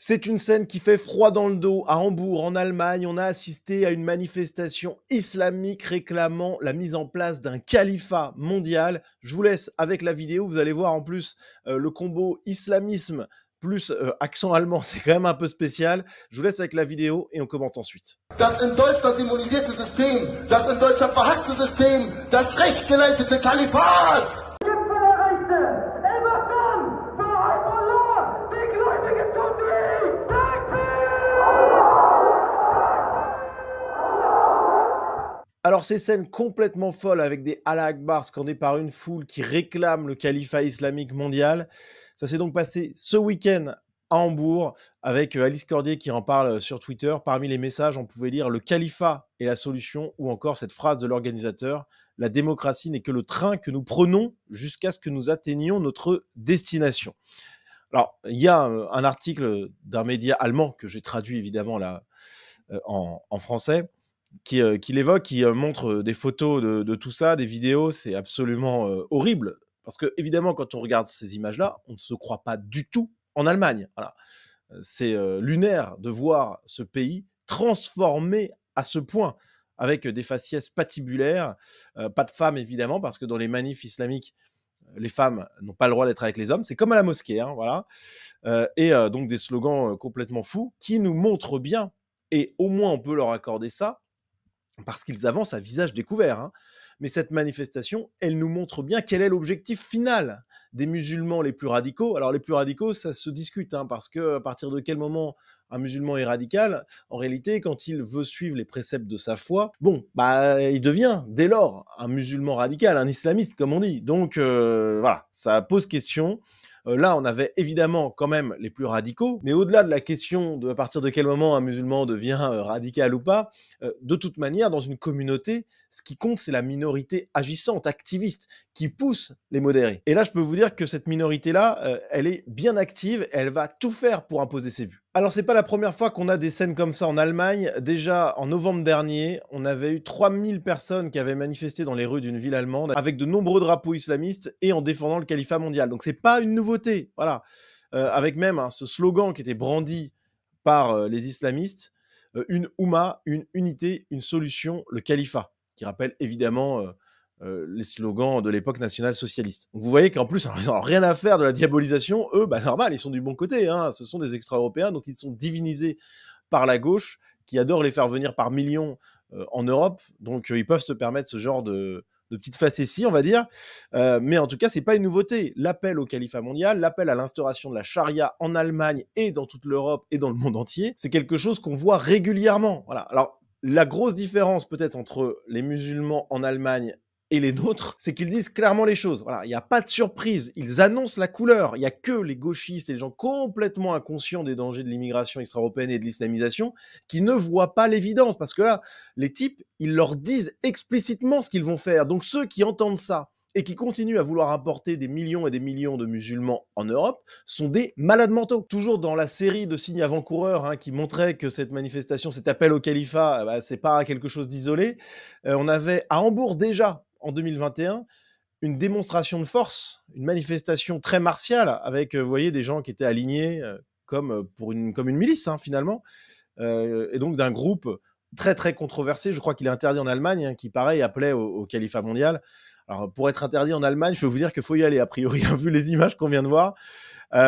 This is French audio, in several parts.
C'est une scène qui fait froid dans le dos. À Hambourg, en Allemagne, on a assisté à une manifestation islamique réclamant la mise en place d'un califat mondial. Je vous laisse avec la vidéo. Vous allez voir en plus euh, le combo islamisme plus euh, accent allemand. C'est quand même un peu spécial. Je vous laisse avec la vidéo et on commente ensuite. Alors ces scènes complètement folles avec des Allah Akbar scandés par une foule qui réclame le califat islamique mondial, ça s'est donc passé ce week-end à Hambourg avec euh, Alice Cordier qui en parle euh, sur Twitter. Parmi les messages, on pouvait lire le califat est la solution ou encore cette phrase de l'organisateur la démocratie n'est que le train que nous prenons jusqu'à ce que nous atteignions notre destination. Alors, il y a euh, un, article d'un média allemand que j'ai traduit évidemment là en, français qui, euh, qui l'évoque, qui euh, montre euh, des photos de, tout ça, des vidéos, c'est absolument horrible. Parce que, évidemment, quand on regarde ces images-là, on ne se croit pas du tout en Allemagne. C'est lunaire de voir ce pays transformé à ce point, avec des faciès patibulaires, pas de femmes, évidemment, parce que dans les manifs islamiques, les femmes n'ont pas le droit d'être avec les hommes. C'est comme à la mosquée, hein, voilà. et donc des slogans complètement fous qui nous montrent bien, et au moins on peut leur accorder ça, parce qu'ils avancent à visage découvert. Hein. Mais cette manifestation, elle nous montre bien quel est l'objectif final des musulmans les plus radicaux. Alors les plus radicaux, ça se discute, hein, parce que à partir de quel moment un musulman est radical En réalité, quand il veut suivre les préceptes de sa foi, bon, bah, il devient dès lors un musulman radical, un islamiste, comme on dit. Donc euh, voilà, ça pose question. Euh, là, on avait évidemment quand même les plus radicaux, mais au-delà de la question de à partir de quel moment un musulman devient euh, radical ou pas, euh, de toute manière, dans une communauté, ce qui compte, c'est la minorité agissante, activiste, qui pousse les modérés. Et là, je peux vous dire que cette minorité-là, elle est bien active, elle va tout faire pour imposer ses vues. Alors, c'est pas la première fois qu'on a des scènes comme ça en Allemagne. Déjà, en novembre dernier, on avait eu 3000 personnes qui avaient manifesté dans les rues d'une ville allemande avec de nombreux drapeaux islamistes et en défendant le califat mondial. Donc, c'est pas une nouveauté. Voilà. Euh, avec même hein, ce slogan qui était brandi par euh, les islamistes euh, une Ouma, une unité, une solution, le califat, qui rappelle évidemment euh, les slogans de l'époque nationale-socialiste. vous voyez qu'en plus, ils n'ont rien à faire de la diabolisation. Eux, bah, normal, ils sont du bon côté. Hein. Ce sont des extra-européens, donc ils sont divinisés par la gauche qui adore les faire venir par millions euh, en Europe. Donc, euh, ils peuvent se permettre ce genre de, de petites facéties, on va dire. mais en tout cas, c'est pas une nouveauté. L'appel au califat mondial, l'appel à l'instauration de la charia en Allemagne et dans toute l'Europe et dans le monde entier, c'est quelque chose qu'on voit régulièrement. Voilà. Alors, la grosse différence peut-être entre les musulmans en Allemagne et les nôtres, c'est qu'ils disent clairement les choses. Voilà, il n'y a pas de surprise. Ils annoncent la couleur. Il n'y a que les gauchistes et les gens complètement inconscients des dangers de l'immigration extra-européenne et de l'islamisation qui ne voient pas l'évidence. Parce que là, les types, ils leur disent explicitement ce qu'ils vont faire. Donc ceux qui entendent ça et qui continuent à vouloir importer des millions et des millions de musulmans en Europe sont des malades mentaux. Toujours dans la série de signes avant-coureurs hein, qui montrait que cette manifestation, cet appel au califat, euh, bah, c'est pas quelque chose d'isolé, euh, on avait à Hambourg déjà en 2021 une démonstration de force, une manifestation très martiale avec, euh, vous voyez, des gens qui étaient alignés euh, comme, euh, pour une, comme une milice hein, finalement, et donc d'un groupe très très controversé, je crois qu'il est interdit en Allemagne, hein, qui pareil appelait au, califat mondial. Alors pour être interdit en Allemagne, je peux vous dire qu'il faut y aller, a priori, hein, vu les images qu'on vient de voir.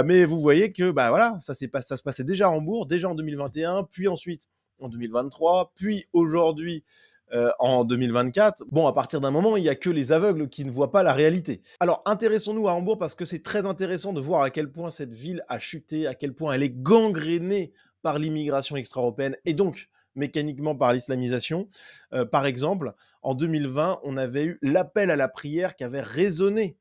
mais vous voyez que bah, voilà, ça, ça se passait déjà à Hambourg, déjà en 2021, puis ensuite en 2023, puis aujourd'hui euh, en 2024, bon, à partir d'un moment, il n'y a que les aveugles qui ne voient pas la réalité. Alors, intéressons-nous à Hambourg parce que c'est très intéressant de voir à quel point cette ville a chuté, à quel point elle est gangrénée par l'immigration extra-européenne et donc mécaniquement par l'islamisation. Euh, par exemple, en 2020, on avait eu l'appel à la prière qui avait résonné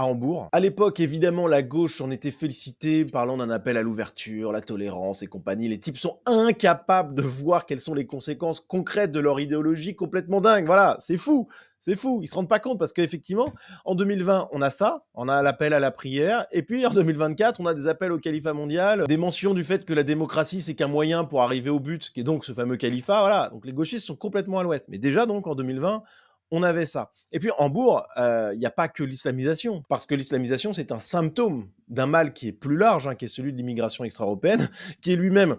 à Hambourg. À l'époque, évidemment, la gauche en était félicitée, parlant d'un appel à l'ouverture, la tolérance et compagnie. Les types sont incapables de voir quelles sont les conséquences concrètes de leur idéologie complètement dingue. Voilà, c'est fou. C'est fou, ils se rendent pas compte parce qu'effectivement, en 2020, on a ça, on a l'appel à la prière, et puis en 2024, on a des appels au califat mondial, des mentions du fait que la démocratie, c'est qu'un moyen pour arriver au but, qui est donc ce fameux califat, voilà. Donc les gauchistes sont complètement à l'ouest. Mais déjà, donc, en 2020, on avait ça. Et puis, Hambourg, euh, il n'y a pas que l'islamisation, parce que l'islamisation, c'est un symptôme d'un mal qui est plus large, hein, qui est celui de l'immigration extra-européenne, qui est lui-même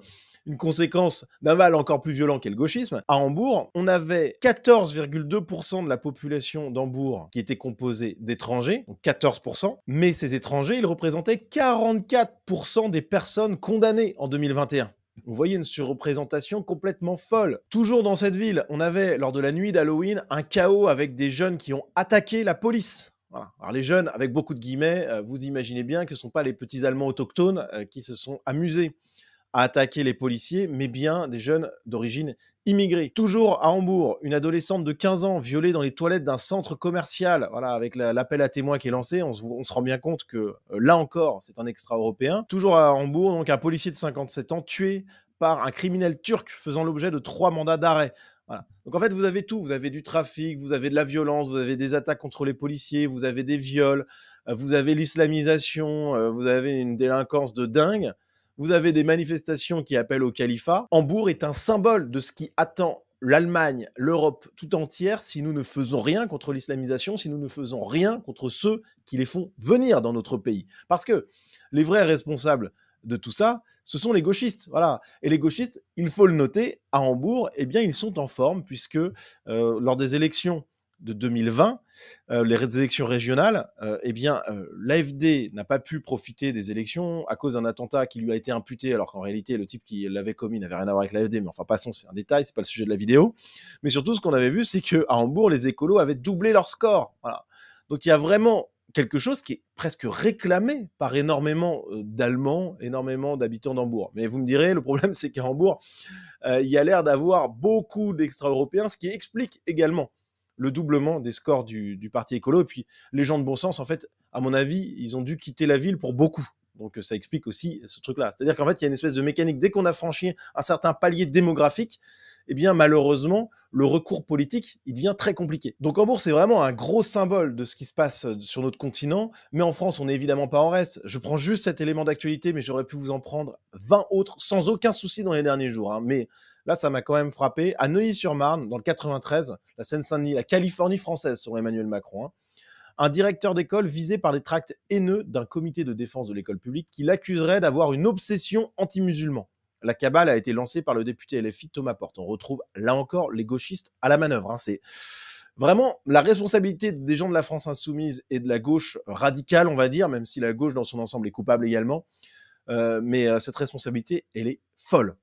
une conséquence d'un mal encore plus violent qu'est le gauchisme. À Hambourg, on avait 14,2% de la population d'Hambourg qui était composée d'étrangers, donc 14%, mais ces étrangers, ils représentaient 44% des personnes condamnées en 2021. Vous voyez une surreprésentation complètement folle. Toujours dans cette ville, on avait, lors de la nuit d'Halloween, un chaos avec des jeunes qui ont attaqué la police. Alors les jeunes, avec beaucoup de guillemets, euh, vous imaginez bien que ce ne sont pas les petits Allemands autochtones euh, qui se sont amusés à attaquer les policiers, mais bien des jeunes d'origine immigrée. Toujours à Hambourg, une adolescente de 15 ans violée dans les toilettes d'un centre commercial. Voilà, avec l'appel à témoins qui est lancé, on se, rend bien compte que euh, là encore, c'est un extra-européen. Toujours à Hambourg, donc un policier de 57 ans tué par un criminel turc faisant l'objet de trois mandats d'arrêt. Donc en fait, vous avez tout. Vous avez du trafic, vous avez de la violence, vous avez des attaques contre les policiers, vous avez des viols, euh, vous avez l'islamisation, euh, vous avez une délinquance de dingue vous avez des manifestations qui appellent au califat. Hambourg est un symbole de ce qui attend l'Allemagne, l'Europe tout entière si nous ne faisons rien contre l'islamisation, si nous ne faisons rien contre ceux qui les font venir dans notre pays. Parce que les vrais responsables de tout ça, ce sont les gauchistes. Voilà. Et les gauchistes, il faut le noter, à Hambourg, eh bien, ils sont en forme puisque euh, lors des élections de 2020, euh, les élections régionales, euh, eh bien, euh, l'AFD n'a pas pu profiter des élections à cause d'un attentat qui lui a été imputé, alors qu'en réalité, le type qui l'avait commis n'avait rien à voir avec l'AFD, mais enfin, passons, c'est un détail, c'est pas le sujet de la vidéo. Mais surtout, ce qu'on avait vu, c'est qu'à Hambourg, les écolos avaient doublé leur score. Voilà. Donc, il y a vraiment quelque chose qui est presque réclamé par énormément d'Allemands, énormément d'habitants d'Hambourg. Mais vous me direz, le problème, c'est qu'à Hambourg, il y a l'air d'avoir beaucoup d'extra-européens, ce qui explique également le doublement des scores du, Parti écolo. Et puis, les gens de bon sens, en fait, à mon avis, ils ont dû quitter la ville pour beaucoup. Donc euh, ça explique aussi ce truc-là. C'est-à-dire qu'en fait, il y a une espèce de mécanique. Dès qu'on a franchi un certain palier démographique, eh bien malheureusement, le recours politique, il devient très compliqué. Donc en bourse, c'est vraiment un gros symbole de ce qui se passe euh, sur notre continent. Mais en France, on n'est évidemment pas en reste. Je prends juste cet élément d'actualité, mais j'aurais pu vous en prendre 20 autres sans aucun souci dans les derniers jours. Hein. Mais là, ça m'a quand même frappé. À Neuilly-sur-Marne, dans le 93, la Seine-Saint-Denis, la Californie française, sur Emmanuel Macron. Hein, un directeur d'école visé par des tracts haineux d'un comité de défense de l'école publique qui l'accuserait d'avoir une obsession anti-musulman. La cabale a été lancée par le député LFI Thomas Porte. On retrouve là encore les gauchistes à la manœuvre. Hein. C'est vraiment la responsabilité des gens de la France insoumise et de la gauche radicale, on va dire, même si la gauche dans son ensemble est coupable également. Euh, mais euh, cette responsabilité, elle est folle.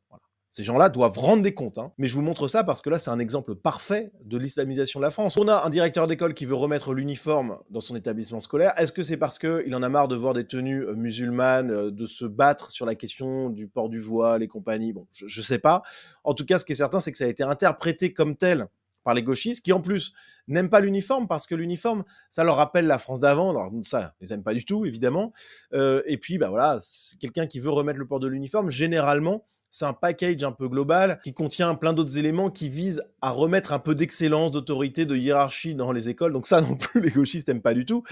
Ces gens-là doivent rendre des comptes. Hein. Mais je vous montre ça parce que là, c'est un exemple parfait de l'islamisation de la France. On a un directeur d'école qui veut remettre l'uniforme dans son établissement scolaire. Est-ce que c'est parce qu'il en a marre de voir des tenues euh, musulmanes, euh, de se battre sur la question du port du voile et compagnie Bon, je ne sais pas. En tout cas, ce qui est certain, c'est que ça a été interprété comme tel par les gauchistes qui, en plus, n'aiment pas l'uniforme parce que l'uniforme, ça leur rappelle la France d'avant. Alors, ça, ils n'aiment pas du tout, évidemment. Euh, et puis, bah voilà, quelqu'un qui veut remettre le port de l'uniforme, généralement, c'est un package un peu global qui contient plein d'autres éléments qui visent à remettre un peu d'excellence, d'autorité, de hiérarchie dans les écoles. Donc ça non plus, les gauchistes n'aiment pas du tout.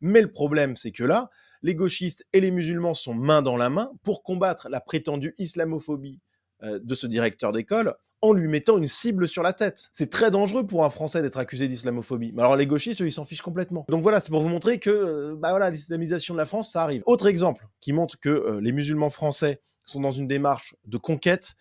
Mais le problème, c'est que là, les gauchistes et les musulmans sont main dans la main pour combattre la prétendue islamophobie euh, de ce directeur d'école en lui mettant une cible sur la tête. C'est très dangereux pour un Français d'être accusé d'islamophobie. Mais alors les gauchistes, ils s'en fichent complètement. Donc voilà, c'est pour vous montrer que euh, bah voilà, l'islamisation de la France, ça arrive. Autre exemple qui montre que euh, les musulmans français sont dans une démarche de conquête.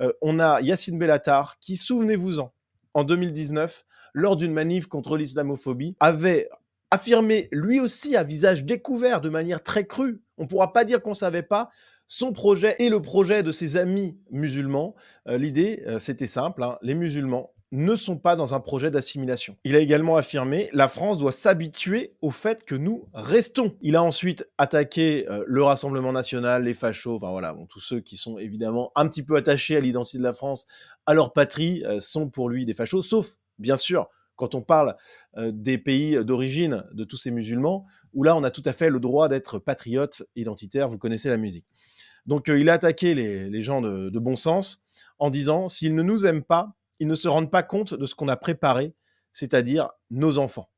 Euh, on a Yassine Bellatar qui, souvenez-vous-en, en 2019, lors d'une manif contre l'islamophobie, avait affirmé lui aussi à visage découvert, de manière très crue, on ne pourra pas dire qu'on ne savait pas, son projet et le projet de ses amis musulmans. Euh, l'idée, euh, c'était simple, hein, les musulmans ne sont pas dans un projet d'assimilation. Il a également affirmé la France doit s'habituer au fait que nous restons. Il a ensuite attaqué euh, le Rassemblement national, les fachos, enfin voilà, tous ceux qui sont évidemment un petit peu attachés à l'identité de la France, à leur patrie, euh, sont pour lui des fachos, sauf bien sûr quand on parle euh, des pays d'origine de tous ces musulmans, où là on a tout à fait le droit d'être patriote, identitaire, vous connaissez la musique. Donc il a attaqué les, gens de bon sens en disant, s'ils ne nous aiment pas, ils ne se rendent pas compte de ce qu'on a préparé, c'est-à-dire nos enfants.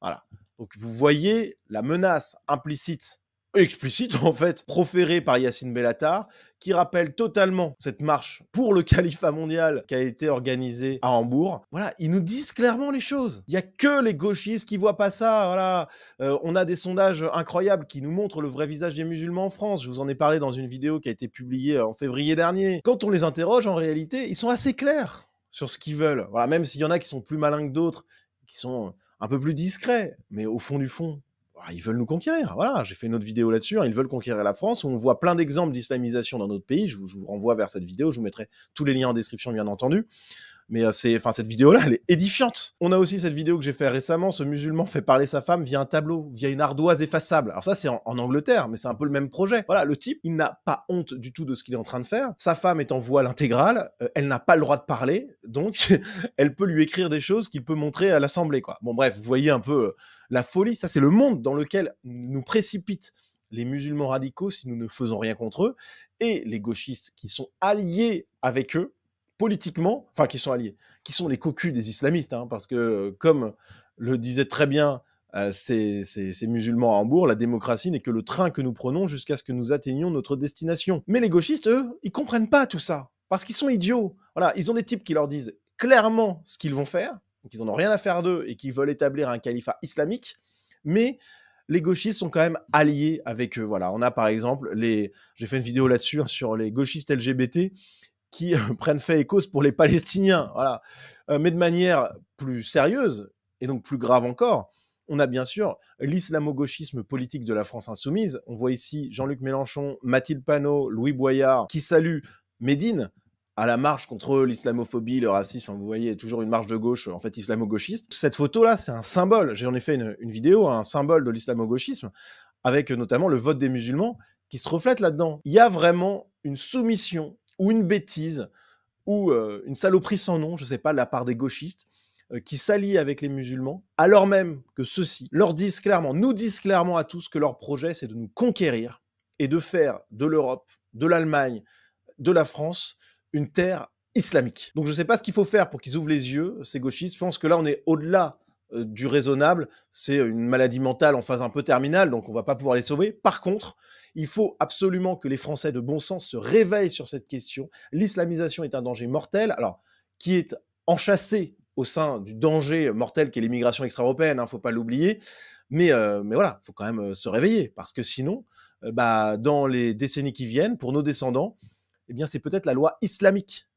Voilà. Donc vous voyez la menace implicite, explicite en fait, proférée par Yassine Bellatar, qui rappelle totalement cette marche pour le califat mondial qui a été organisée à Hambourg. Voilà, ils nous disent clairement les choses. Il n'y a que les gauchistes qui voient pas ça. Voilà, euh, on a des sondages incroyables qui nous montrent le vrai visage des musulmans en France. Je vous en ai parlé dans une vidéo qui a été publiée en février dernier. Quand on les interroge, en réalité, ils sont assez clairs sur ce qu'ils veulent. Voilà, même s'il y en a qui sont plus malins que d'autres, qui sont euh, un peu plus discrets, mais au fond du fond, ah, ils veulent nous conquérir. Voilà, j'ai fait une autre vidéo là-dessus. Hein, ils veulent conquérir la France. Où on voit plein d'exemples d'islamisation dans notre pays. je vous, renvoie vers cette vidéo. Je vous mettrai tous les liens en description, bien entendu. Mais euh, cette vidéo-là, elle est édifiante. On a aussi cette vidéo que j'ai faite récemment. Ce musulman fait parler sa femme via un tableau, via une ardoise effaçable. Alors ça, c'est en, Angleterre, mais c'est un peu le même projet. Voilà, le type, il n'a pas honte du tout de ce qu'il est en train de faire. Sa femme est en voile intégrale. Euh, elle n'a pas le droit de parler, donc elle peut lui écrire des choses qu'il peut montrer à l'assemblée, quoi. Bon, bref, vous voyez un peu euh, la folie. Ça, c'est le monde dans lequel nous précipitent les musulmans radicaux si nous ne faisons rien contre eux, et les gauchistes qui sont alliés avec eux, politiquement, enfin qui sont alliés, qui sont les cocus des islamistes, hein, parce que euh, comme le disait très bien euh, ces, musulmans à Hambourg, la démocratie n'est que le train que nous prenons jusqu'à ce que nous atteignions notre destination. Mais les gauchistes, eux, ils comprennent pas tout ça, parce qu'ils sont idiots. Voilà, ils ont des types qui leur disent clairement ce qu'ils vont faire, qu'ils en ont rien à faire d'eux et qu'ils veulent établir un califat islamique, mais les gauchistes sont quand même alliés avec eux. Voilà, on a par exemple les, j'ai fait une vidéo là-dessus hein, sur les gauchistes LGBT qui prennent fait et cause pour les Palestiniens. Voilà. Euh, mais de manière plus sérieuse, et donc plus grave encore, on a bien sûr l'islamo-gauchisme politique de la France insoumise. On voit ici Jean-Luc Mélenchon, Mathilde Panot, Louis Boyard, qui saluent Médine à la marche contre l'islamophobie, le racisme, vous voyez, toujours une marche de gauche, en fait, islamo-gauchiste. Cette photo-là, c'est un symbole. J'ai en fait une, une, vidéo, hein, un symbole de l'islamo-gauchisme, avec euh, notamment le vote des musulmans qui se reflète là-dedans. Il y a vraiment une soumission ou une bêtise, ou euh, une saloperie sans nom, je ne sais pas, de la part des gauchistes, euh, qui s'allient avec les musulmans, alors même que ceux-ci leur disent clairement, nous disent clairement à tous que leur projet, c'est de nous conquérir et de faire de l'Europe, de l'Allemagne, de la France, une terre islamique. Donc je ne sais pas ce qu'il faut faire pour qu'ils ouvrent les yeux, ces gauchistes. Je pense que là, on est au-delà euh, du raisonnable. C'est une maladie mentale en phase un peu terminale, donc on va pas pouvoir les sauver. Par contre, il faut absolument que les Français de bon sens se réveillent sur cette question. L'islamisation est un danger mortel, alors qui est enchâssé au sein du danger mortel qu'est l'immigration extra-européenne, ne hein, faut pas l'oublier. Mais, euh, voilà, il faut quand même euh, se réveiller, parce que sinon, bah, dans les décennies qui viennent, pour nos descendants, eh bien c'est peut-être la loi islamique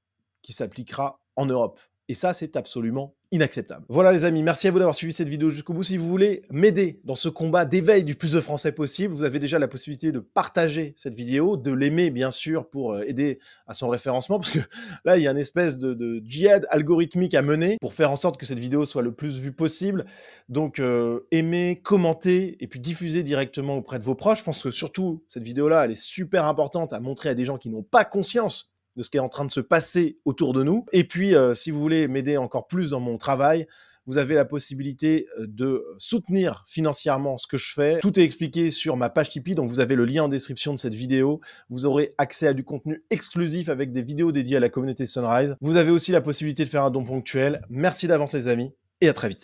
qui s'appliquera en Europe. Et ça, c'est absolument inacceptable. Voilà les amis, merci à vous d'avoir suivi cette vidéo jusqu'au bout. Si vous voulez m'aider dans ce combat d'éveil du plus de Français possible, vous avez déjà la possibilité de partager cette vidéo, de l'aimer bien sûr pour euh, aider à son référencement, parce que là il y a une espèce de, djihad algorithmique à mener pour faire en sorte que cette vidéo soit le plus vue possible. Donc euh, aimez, commentez et puis diffusez directement auprès de vos proches. Je pense que surtout cette vidéo-là, elle est super importante à montrer à des gens qui n'ont pas conscience de ce qui est en train de se passer autour de nous. Et puis, euh, si vous voulez m'aider encore plus dans mon travail, vous avez la possibilité euh, de soutenir financièrement ce que je fais. Tout est expliqué sur ma page Tipeee, donc vous avez le lien en description de cette vidéo. Vous aurez accès à du contenu exclusif avec des vidéos dédiées à la communauté Sunrise. Vous avez aussi la possibilité de faire un don ponctuel. Merci d'avance les amis, et à très vite.